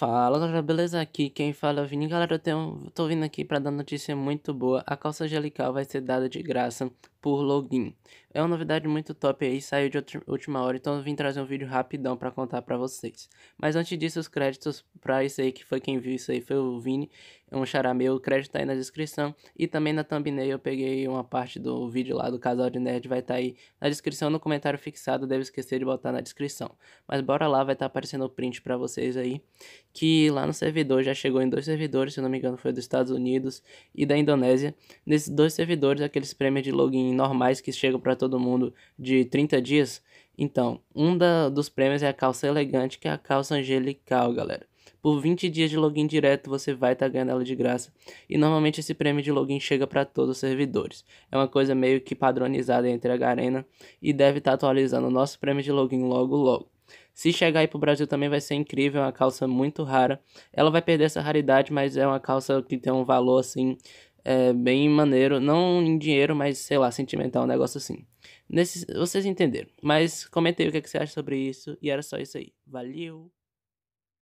Fala galera, beleza? Aqui quem fala é o Vini. Galera, eu tenho, tô vindo aqui para dar notícia muito boa. A calça angelical vai ser dada de graça por login. É uma novidade muito top aí, saiu de última hora, então eu vim trazer um vídeo rapidão para contar para vocês. Mas antes disso, os créditos para isso aí, que foi quem viu isso aí, foi o Vini, um xará meu, o crédito tá aí na descrição. E também na thumbnail eu peguei uma parte do vídeo lá do Casal de Nerd, vai estar tá aí na descrição, no comentário fixado, deve esquecer de botar na descrição. Mas bora lá, vai estar tá aparecendo o print para vocês aí, que lá no servidor, já chegou em dois servidores, se não me engano foi dos Estados Unidos e da Indonésia. Nesses dois servidores, aqueles prêmios de login Assim, normais que chegam para todo mundo de 30 dias. Então, um da, dos prêmios é a calça elegante, que é a calça angelical, galera. Por 20 dias de login direto, você vai estar tá ganhando ela de graça. E normalmente esse prêmio de login chega para todos os servidores. É uma coisa meio que padronizada entre a Garena e deve estar tá atualizando o nosso prêmio de login logo logo. Se chegar aí pro Brasil também vai ser incrível, é uma calça muito rara. Ela vai perder essa raridade, mas é uma calça que tem um valor assim é bem maneiro, não em dinheiro, mas sei lá, sentimental, um negócio assim. Nesse, vocês entenderam. Mas comentei o que, é que você acha sobre isso. E era só isso aí. Valeu!